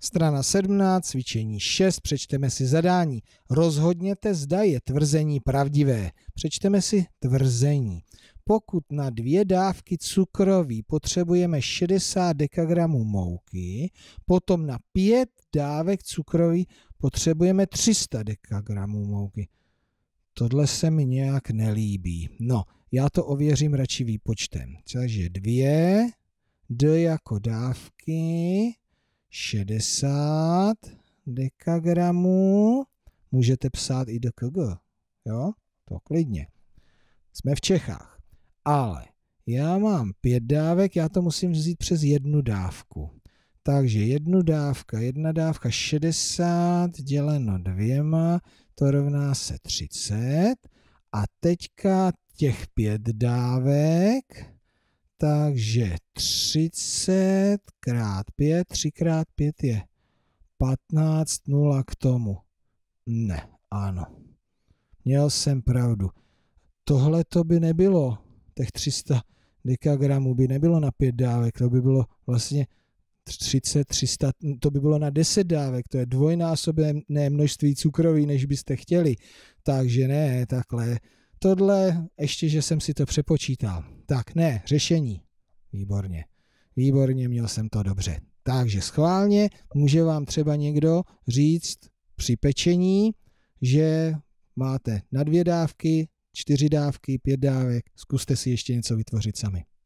Strana 17, cvičení 6, přečteme si zadání. Rozhodněte, zda je tvrzení pravdivé. Přečteme si tvrzení. Pokud na dvě dávky cukroví potřebujeme 60 dekagramů mouky, potom na pět dávek cukroví potřebujeme 300 dekagramů mouky. Tohle se mi nějak nelíbí. No, já to ověřím radši výpočtem. Takže dvě, D jako dávky, 60 dekagramů. Můžete psát i do KG, jo? To klidně. Jsme v Čechách. Ale já mám pět dávek, já to musím vzít přes jednu dávku. Takže jednu dávka, jedna dávka 60 děleno dvěma, to rovná se 30. A teďka těch pět dávek, takže 30 krát 5, 3 krát 5 je 15, 0 k tomu. Ne, ano. Měl jsem pravdu. Tohle to by nebylo, těch 300 dekagramů by nebylo na 5 dávek, to by bylo vlastně 30, 300, to by bylo na 10 dávek, to je dvojnásobné množství cukroví, než byste chtěli. Takže ne, takhle Tohle ještě, že jsem si to přepočítal. Tak ne, řešení. Výborně. Výborně, měl jsem to dobře. Takže schválně může vám třeba někdo říct při pečení, že máte na dvě dávky, čtyři dávky, pět dávek, zkuste si ještě něco vytvořit sami.